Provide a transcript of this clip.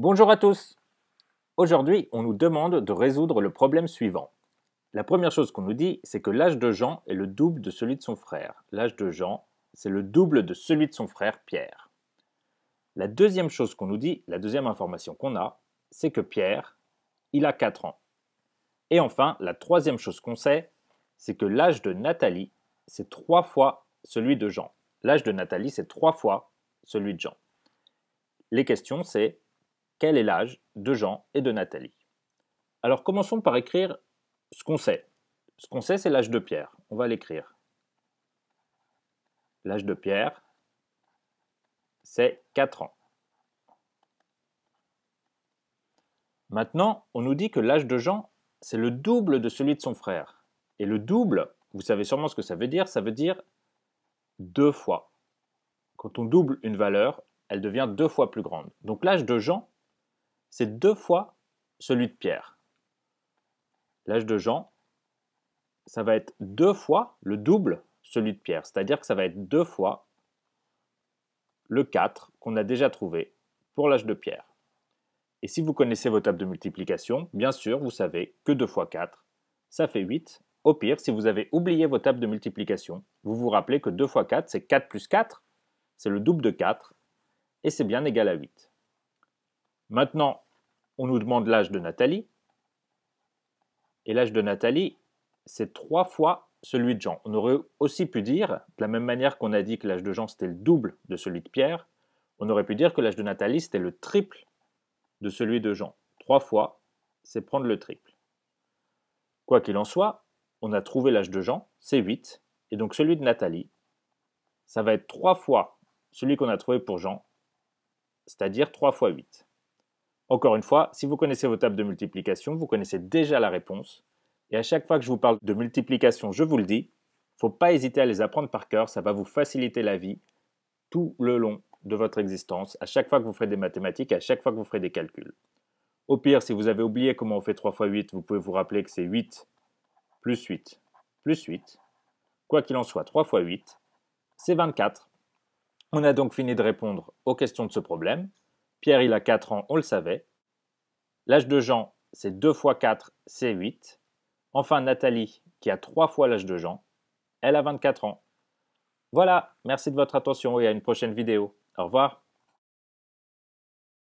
Bonjour à tous Aujourd'hui, on nous demande de résoudre le problème suivant. La première chose qu'on nous dit, c'est que l'âge de Jean est le double de celui de son frère. L'âge de Jean, c'est le double de celui de son frère Pierre. La deuxième chose qu'on nous dit, la deuxième information qu'on a, c'est que Pierre, il a 4 ans. Et enfin, la troisième chose qu'on sait, c'est que l'âge de Nathalie, c'est trois fois celui de Jean. L'âge de Nathalie, c'est trois fois celui de Jean. Les questions, c'est quel est l'âge de Jean et de Nathalie. Alors commençons par écrire ce qu'on sait. Ce qu'on sait, c'est l'âge de Pierre. On va l'écrire. L'âge de Pierre, c'est 4 ans. Maintenant, on nous dit que l'âge de Jean, c'est le double de celui de son frère. Et le double, vous savez sûrement ce que ça veut dire, ça veut dire deux fois. Quand on double une valeur, elle devient deux fois plus grande. Donc l'âge de Jean, c'est deux fois celui de Pierre. L'âge de Jean, ça va être deux fois le double celui de Pierre, c'est-à-dire que ça va être deux fois le 4 qu'on a déjà trouvé pour l'âge de Pierre. Et si vous connaissez vos tables de multiplication, bien sûr, vous savez que deux fois 4, ça fait 8. Au pire, si vous avez oublié vos tables de multiplication, vous vous rappelez que 2 fois 4, c'est 4 plus 4, c'est le double de 4, et c'est bien égal à 8. Maintenant, on nous demande l'âge de Nathalie. Et l'âge de Nathalie, c'est trois fois celui de Jean. On aurait aussi pu dire, de la même manière qu'on a dit que l'âge de Jean c'était le double de celui de Pierre, on aurait pu dire que l'âge de Nathalie c'était le triple de celui de Jean. Trois fois, c'est prendre le triple. Quoi qu'il en soit, on a trouvé l'âge de Jean, c'est 8, et donc celui de Nathalie, ça va être trois fois celui qu'on a trouvé pour Jean, c'est-à-dire trois fois 8. Encore une fois, si vous connaissez vos tables de multiplication, vous connaissez déjà la réponse. Et à chaque fois que je vous parle de multiplication, je vous le dis, faut pas hésiter à les apprendre par cœur, ça va vous faciliter la vie tout le long de votre existence, à chaque fois que vous ferez des mathématiques, à chaque fois que vous ferez des calculs. Au pire, si vous avez oublié comment on fait 3 x 8, vous pouvez vous rappeler que c'est 8 plus 8 plus 8. Quoi qu'il en soit, 3 x 8, c'est 24. On a donc fini de répondre aux questions de ce problème. Pierre, il a 4 ans, on le savait. L'âge de Jean, c'est 2 fois 4, c'est 8. Enfin, Nathalie, qui a 3 fois l'âge de Jean, elle a 24 ans. Voilà, merci de votre attention et à une prochaine vidéo. Au revoir.